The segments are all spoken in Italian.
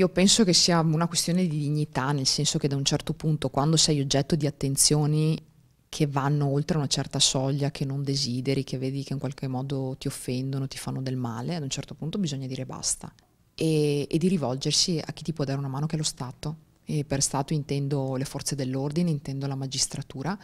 Io penso che sia una questione di dignità, nel senso che da un certo punto, quando sei oggetto di attenzioni che vanno oltre una certa soglia che non desideri, che vedi che in qualche modo ti offendono, ti fanno del male, ad un certo punto bisogna dire basta e, e di rivolgersi a chi ti può dare una mano, che è lo Stato. E per Stato intendo le forze dell'ordine, intendo la magistratura.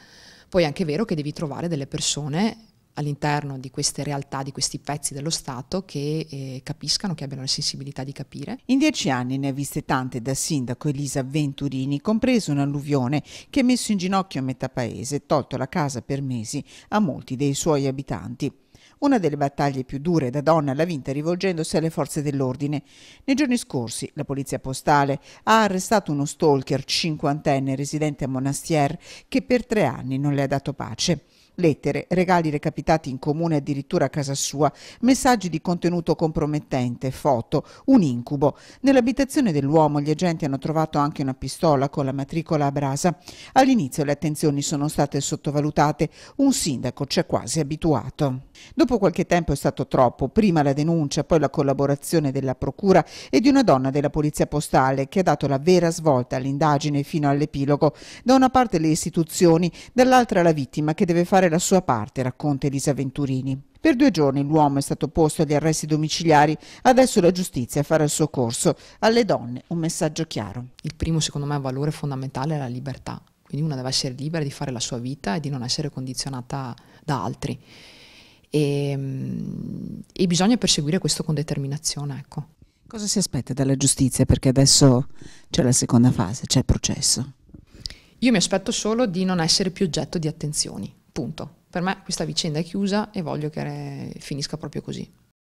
Poi è anche vero che devi trovare delle persone all'interno di queste realtà, di questi pezzi dello Stato che eh, capiscano, che abbiano la sensibilità di capire. In dieci anni ne ha viste tante da sindaco Elisa Venturini, compreso un'alluvione che ha messo in ginocchio a metà paese e tolto la casa per mesi a molti dei suoi abitanti. Una delle battaglie più dure da donna l'ha vinta rivolgendosi alle forze dell'ordine. Nei giorni scorsi la polizia postale ha arrestato uno stalker cinquantenne residente a Monastier che per tre anni non le ha dato pace lettere, regali recapitati in comune addirittura a casa sua, messaggi di contenuto compromettente, foto, un incubo. Nell'abitazione dell'uomo gli agenti hanno trovato anche una pistola con la matricola a brasa. All'inizio le attenzioni sono state sottovalutate, un sindaco c'è quasi abituato. Dopo qualche tempo è stato troppo, prima la denuncia, poi la collaborazione della Procura e di una donna della Polizia Postale che ha dato la vera svolta all'indagine fino all'epilogo. Da una parte le istituzioni, dall'altra la vittima che deve fare la sua parte, racconta Elisa Venturini. Per due giorni l'uomo è stato posto agli arresti domiciliari, adesso la giustizia farà il suo corso. Alle donne un messaggio chiaro. Il primo, secondo me, valore fondamentale è la libertà. Quindi una deve essere libera di fare la sua vita e di non essere condizionata da altri e, ehm, e bisogna perseguire questo con determinazione. Ecco. Cosa si aspetta dalla giustizia? Perché adesso c'è la seconda fase, c'è il processo. Io mi aspetto solo di non essere più oggetto di attenzioni, punto. Per me questa vicenda è chiusa e voglio che finisca proprio così.